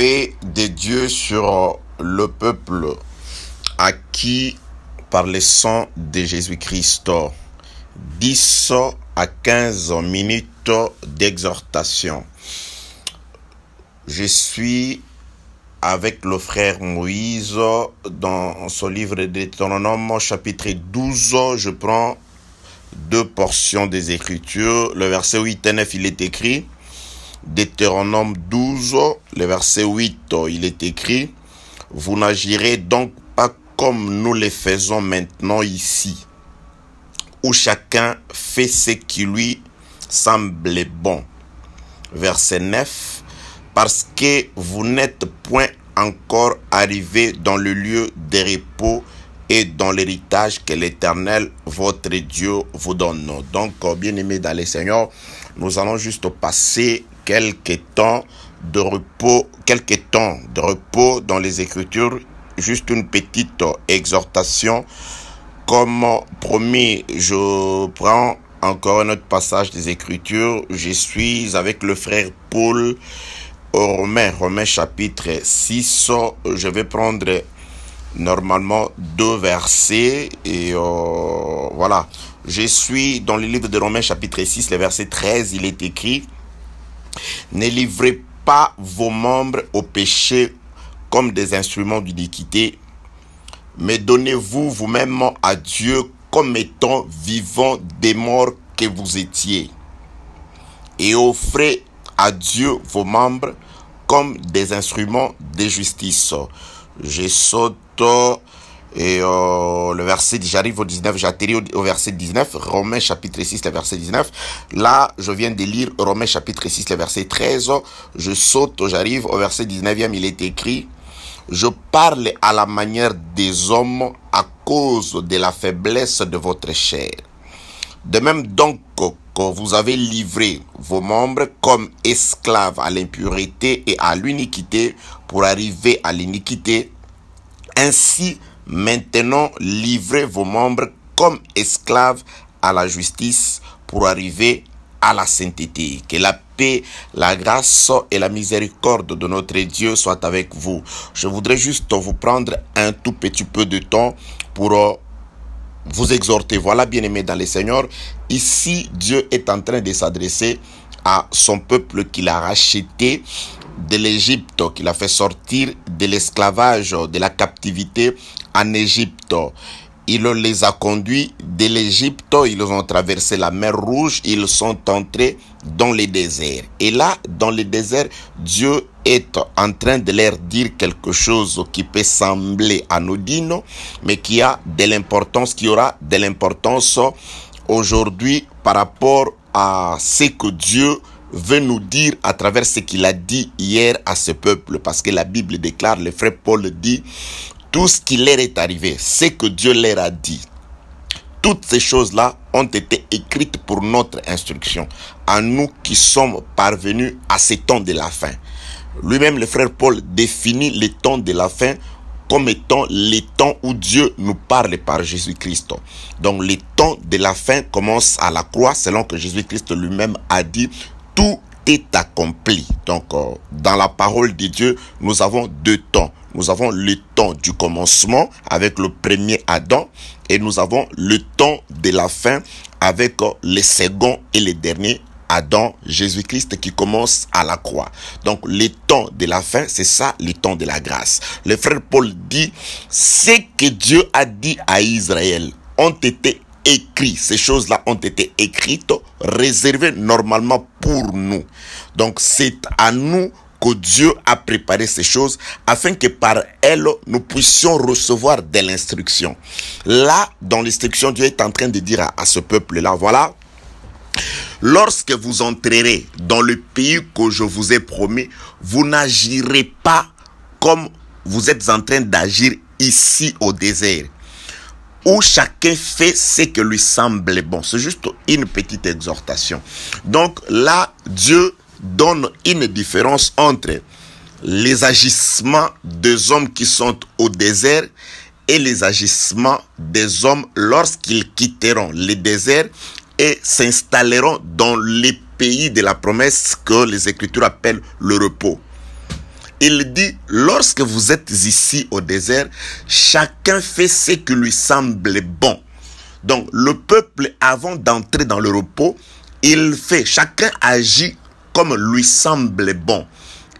paix de Dieu sur euh, le peuple acquis par le sang de Jésus-Christ. 10 à 15 minutes d'exhortation. Je suis avec le frère Moïse dans son livre de chapitre 12. Je prends deux portions des Écritures. Le verset 8 et 9, il est écrit. Deutéronome 12, le verset 8, il est écrit, Vous n'agirez donc pas comme nous le faisons maintenant ici, où chacun fait ce qui lui semble bon. Verset 9, Parce que vous n'êtes point encore arrivé dans le lieu des repos et dans l'héritage que l'Éternel, votre Dieu, vous donne. Donc, bien aimé dans le Seigneur, nous allons juste passer quelques temps de repos, quelques temps de repos dans les Écritures, juste une petite exhortation. Comme promis, je prends encore un autre passage des Écritures. Je suis avec le frère Paul au Romains, Romains chapitre 6. Je vais prendre normalement deux versets et euh, voilà. Je suis dans le livre de Romains chapitre 6, le verset 13, il est écrit ne livrez pas vos membres au péché comme des instruments d'iniquité, mais donnez-vous vous-même à Dieu comme étant vivant des morts que vous étiez, et offrez à Dieu vos membres comme des instruments de justice. Je saute et euh, le verset, j'arrive au 19, j'atterris au, verset 19, Romains chapitre 6, le verset 19. Là, je viens de lire Romains chapitre 6, le verset 13. Je saute, j'arrive au verset 19e, il est écrit, je parle à la manière des hommes à cause de la faiblesse de votre chair. De même donc que vous avez livré vos membres comme esclaves à l'impureté et à l'iniquité pour arriver à l'iniquité, ainsi Maintenant, livrez vos membres comme esclaves à la justice pour arriver à la sainteté. Que la paix, la grâce et la miséricorde de notre Dieu soient avec vous. Je voudrais juste vous prendre un tout petit peu de temps pour euh, vous exhorter. Voilà, bien-aimés dans les Seigneur, ici Dieu est en train de s'adresser à son peuple qu'il a racheté de l'Égypte, qu'il a fait sortir de l'esclavage, de la captivité en Égypte. Il les a conduits de l'Égypte, ils ont traversé la mer Rouge, ils sont entrés dans les déserts Et là, dans le désert, Dieu est en train de leur dire quelque chose qui peut sembler anodine, mais qui a de l'importance, qui aura de l'importance aujourd'hui par rapport à ce que Dieu veut nous dire à travers ce qu'il a dit hier à ce peuple, parce que la Bible déclare, le frère Paul dit, tout ce qui leur est arrivé, ce que Dieu leur a dit, toutes ces choses-là ont été écrites pour notre instruction, à nous qui sommes parvenus à ces temps de la fin. Lui-même, le frère Paul, définit les temps de la fin comme étant les temps où Dieu nous parle par Jésus-Christ. Donc les temps de la fin commencent à la croix, selon que Jésus-Christ lui-même a dit, tout est accompli. Donc, euh, dans la parole de Dieu, nous avons deux temps. Nous avons le temps du commencement avec le premier Adam et nous avons le temps de la fin avec euh, le second et le dernier Adam, Jésus-Christ qui commence à la croix. Donc, le temps de la fin, c'est ça, le temps de la grâce. Le frère Paul dit, ce que Dieu a dit à Israël ont été écrit Ces choses-là ont été écrites, réservées normalement pour nous. Donc c'est à nous que Dieu a préparé ces choses afin que par elles, nous puissions recevoir de l'instruction. Là, dans l'instruction, Dieu est en train de dire à ce peuple-là, voilà, lorsque vous entrerez dans le pays que je vous ai promis, vous n'agirez pas comme vous êtes en train d'agir ici au désert où chacun fait ce que lui semble bon. C'est juste une petite exhortation. Donc là, Dieu donne une différence entre les agissements des hommes qui sont au désert et les agissements des hommes lorsqu'ils quitteront le désert et s'installeront dans les pays de la promesse que les Écritures appellent le repos. Il dit, lorsque vous êtes ici au désert, chacun fait ce qui lui semble bon. Donc le peuple, avant d'entrer dans le repos, il fait, chacun agit comme lui semble bon.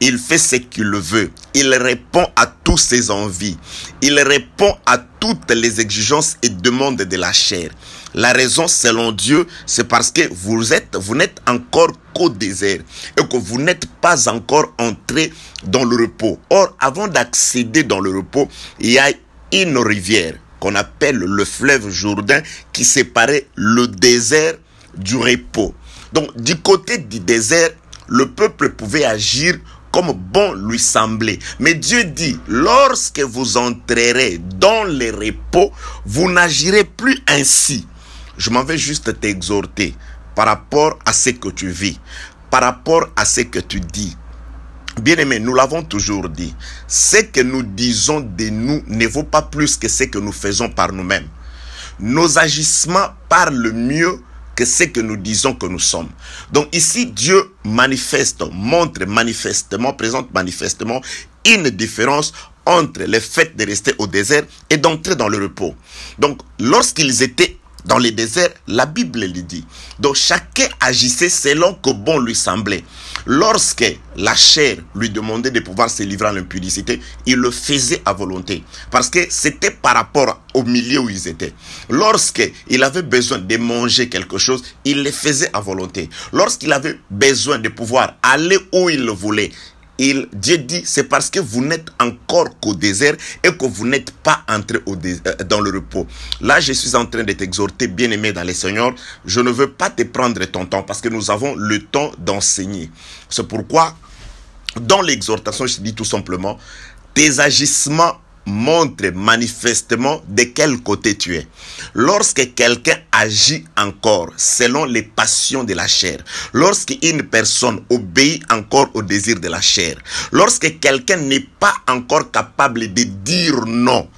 Il fait ce qu'il veut. Il répond à tous ses envies. Il répond à toutes les exigences et demandes de la chair. La raison, selon Dieu, c'est parce que vous êtes, vous n'êtes encore qu'au désert et que vous n'êtes pas encore entré dans le repos. Or, avant d'accéder dans le repos, il y a une rivière qu'on appelle le fleuve Jourdain qui séparait le désert du repos. Donc, du côté du désert, le peuple pouvait agir comme bon lui semblait. Mais Dieu dit, lorsque vous entrerez dans le repos, vous n'agirez plus ainsi. Je m'en vais juste t'exhorter par rapport à ce que tu vis, par rapport à ce que tu dis. Bien-aimé, nous l'avons toujours dit, ce que nous disons de nous ne vaut pas plus que ce que nous faisons par nous-mêmes. Nos agissements parlent mieux que ce que nous disons que nous sommes. Donc ici, Dieu manifeste, montre manifestement, présente manifestement une différence entre le fait de rester au désert et d'entrer dans le repos. Donc lorsqu'ils étaient dans les déserts, la Bible le dit. Donc chacun agissait selon que bon lui semblait. Lorsque la chair lui demandait de pouvoir se livrer à l'impudicité, il le faisait à volonté. Parce que c'était par rapport au milieu où ils étaient. Lorsqu'il avait besoin de manger quelque chose, il le faisait à volonté. Lorsqu'il avait besoin de pouvoir aller où il le voulait, il, Dieu dit, c'est parce que vous n'êtes encore qu'au désert et que vous n'êtes pas entré euh, dans le repos. Là, je suis en train de t'exhorter, bien-aimé dans les Seigneurs. Je ne veux pas te prendre ton temps parce que nous avons le temps d'enseigner. C'est pourquoi, dans l'exhortation, je dis tout simplement, tes agissements montrent manifestement de quel côté tu es. Lorsque quelqu'un agit encore selon les passions de la chair, lorsqu'une personne obéit encore au désir de la chair, lorsque quelqu'un n'est pas encore capable de dire non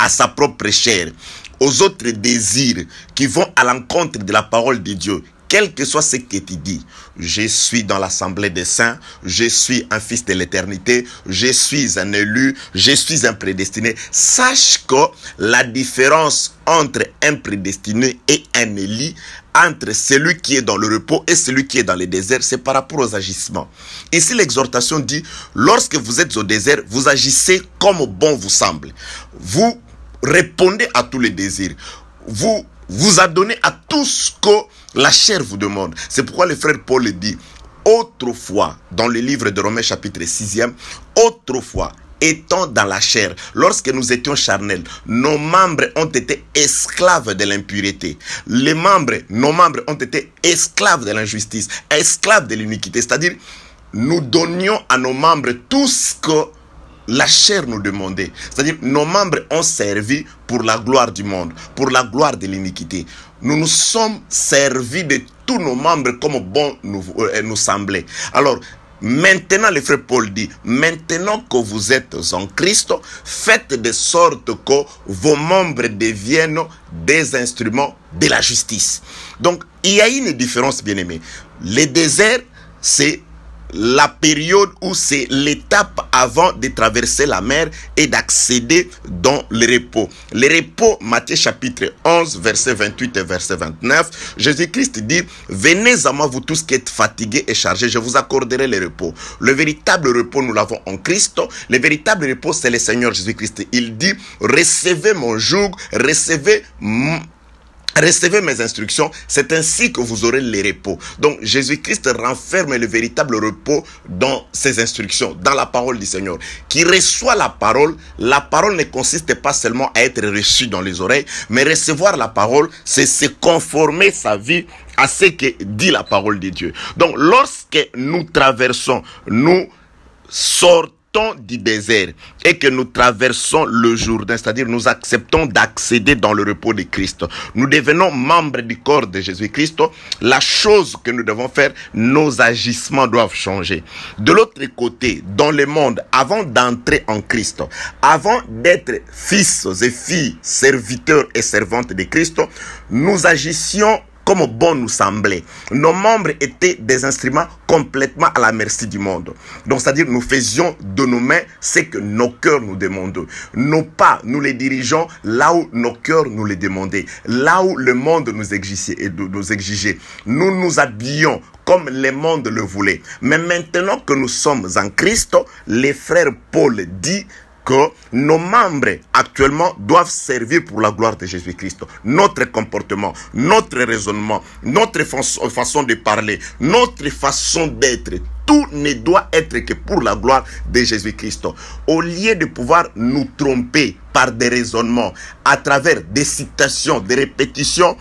à sa propre chair, aux autres désirs qui vont à l'encontre de la parole de Dieu, quel que soit ce que tu dis, je suis dans l'assemblée des saints, je suis un fils de l'éternité, je suis un élu, je suis un prédestiné. Sache que la différence entre un prédestiné et un élu, entre celui qui est dans le repos et celui qui est dans le désert, c'est par rapport aux agissements. Ici, l'exhortation dit, lorsque vous êtes au désert, vous agissez comme bon vous semble. Vous répondez à tous les désirs. Vous vous a donné à tout ce que la chair vous demande. C'est pourquoi le frère Paul le dit autrefois, dans le livre de Romains chapitre 6e, autrefois, étant dans la chair, lorsque nous étions charnels, nos membres ont été esclaves de l'impureté. Les membres, nos membres ont été esclaves de l'injustice, esclaves de l'iniquité. C'est-à-dire, nous donnions à nos membres tout ce que la chair nous demandait. C'est-à-dire, nos membres ont servi pour la gloire du monde, pour la gloire de l'iniquité. Nous nous sommes servis de tous nos membres comme bon nous, euh, semblait. Alors, Maintenant, le frère Paul dit, maintenant que vous êtes en Christ, faites de sorte que vos membres deviennent des instruments de la justice. Donc, il y a une différence, bien aimés Le désert, c'est la période où c'est l'étape avant de traverser la mer et d'accéder dans le repos. Le repos, Matthieu chapitre 11, verset 28 et verset 29, Jésus-Christ dit, venez à moi vous tous qui êtes fatigués et chargés, je vous accorderai le repos. Le véritable repos, nous l'avons en Christ. Le véritable repos, c'est le Seigneur Jésus-Christ. Il dit, recevez mon joug, recevez mon Recevez mes instructions, c'est ainsi que vous aurez les repos. Donc Jésus-Christ renferme le véritable repos dans ses instructions, dans la parole du Seigneur. Qui reçoit la parole, la parole ne consiste pas seulement à être reçue dans les oreilles, mais recevoir la parole, c'est se conformer sa vie à ce que dit la parole de Dieu. Donc lorsque nous traversons, nous sortons du désert et que nous traversons le Jourdain, c'est-à-dire nous acceptons d'accéder dans le repos de Christ, nous devenons membres du corps de Jésus-Christ, la chose que nous devons faire, nos agissements doivent changer. De l'autre côté, dans le monde, avant d'entrer en Christ, avant d'être fils et filles, serviteurs et servantes de Christ, nous agissions comme bon nous semblait. Nos membres étaient des instruments complètement à la merci du monde. Donc, c'est-à-dire, nous faisions de nos mains ce que nos cœurs nous demandaient. Nos pas, nous les dirigeons là où nos cœurs nous les demandaient, là où le monde nous exigeait. nous, nous nous habillions comme le monde le voulait. Mais maintenant que nous sommes en Christ, les frères Paul dit, que nos membres actuellement doivent servir pour la gloire de Jésus-Christ. Notre comportement, notre raisonnement, notre euh, façon de parler, notre façon d'être, tout ne doit être que pour la gloire de Jésus-Christ. Au lieu de pouvoir nous tromper par des raisonnements, à travers des citations, des répétitions,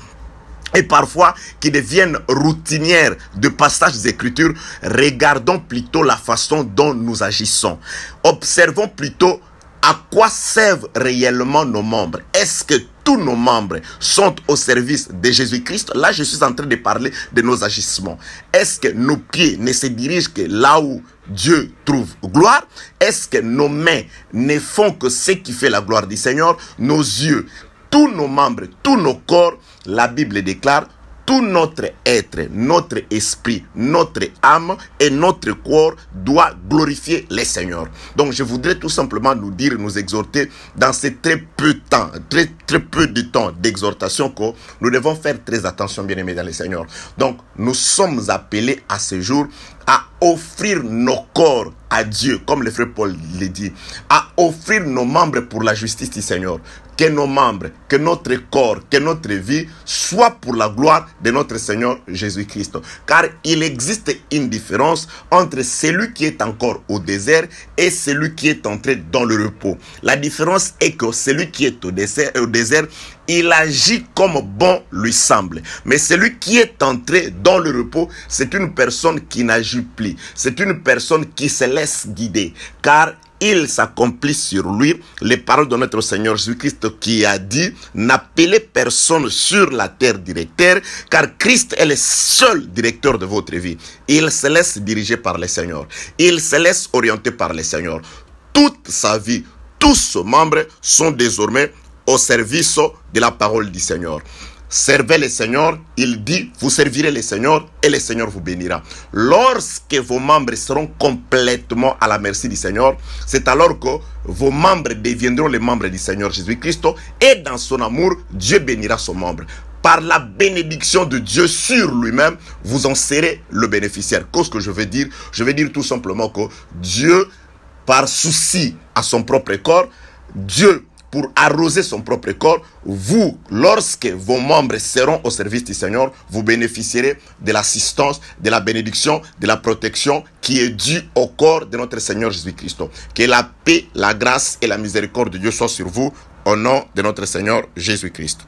et parfois qui deviennent routinières de passages d'écriture, regardons plutôt la façon dont nous agissons. Observons plutôt à quoi servent réellement nos membres Est-ce que tous nos membres sont au service de Jésus-Christ Là, je suis en train de parler de nos agissements. Est-ce que nos pieds ne se dirigent que là où Dieu trouve gloire Est-ce que nos mains ne font que ce qui fait la gloire du Seigneur Nos yeux, tous nos membres, tous nos corps, la Bible déclare, tout notre être, notre esprit, notre âme et notre corps doit glorifier les seigneurs. Donc je voudrais tout simplement nous dire, nous exhorter dans ces très peu de temps, très, très peu de temps d'exhortation que nous devons faire très attention, bien aimé dans les seigneurs. Donc nous sommes appelés à ce jour à offrir nos corps à Dieu, comme le frère Paul le dit, à offrir nos membres pour la justice du Seigneur que nos membres, que notre corps, que notre vie soit pour la gloire de notre Seigneur Jésus-Christ. Car il existe une différence entre celui qui est encore au désert et celui qui est entré dans le repos. La différence est que celui qui est au désert, au désert il agit comme bon lui semble. Mais celui qui est entré dans le repos, c'est une personne qui n'agit plus. C'est une personne qui se laisse guider. Car il s'accomplit sur lui les paroles de notre Seigneur Jésus-Christ qui a dit, n'appelez personne sur la terre directeur, car Christ est le seul directeur de votre vie. Il se laisse diriger par le Seigneur. Il se laisse orienter par le Seigneur. Toute sa vie, tous ses membres sont désormais au service de la parole du Seigneur servez le Seigneur, il dit, vous servirez le Seigneur et le Seigneur vous bénira. Lorsque vos membres seront complètement à la merci du Seigneur, c'est alors que vos membres deviendront les membres du Seigneur Jésus-Christ et dans son amour, Dieu bénira son membre. Par la bénédiction de Dieu sur lui-même, vous en serez le bénéficiaire. Qu'est-ce que je veux dire Je veux dire tout simplement que Dieu, par souci à son propre corps, Dieu pour arroser son propre corps, vous, lorsque vos membres seront au service du Seigneur, vous bénéficierez de l'assistance, de la bénédiction, de la protection qui est due au corps de notre Seigneur Jésus-Christ. Que la paix, la grâce et la miséricorde de Dieu soient sur vous au nom de notre Seigneur Jésus-Christ.